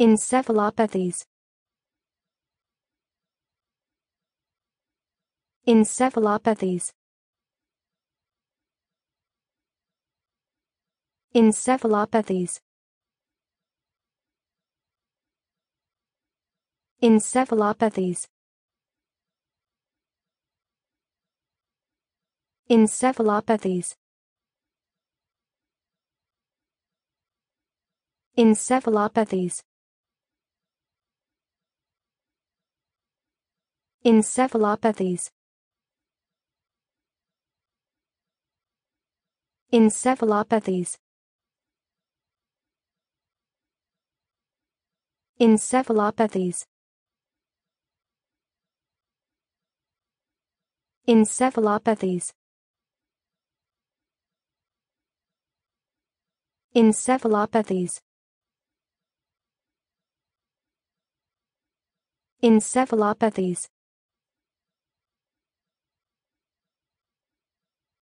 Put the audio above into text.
Encephalopathies Encephalopathies Encephalopathies Encephalopathies Encephalopathies Encephalopathies Encephalopathies Encephalopathies Encephalopathies Encephalopathies Encephalopathies Encephalopathies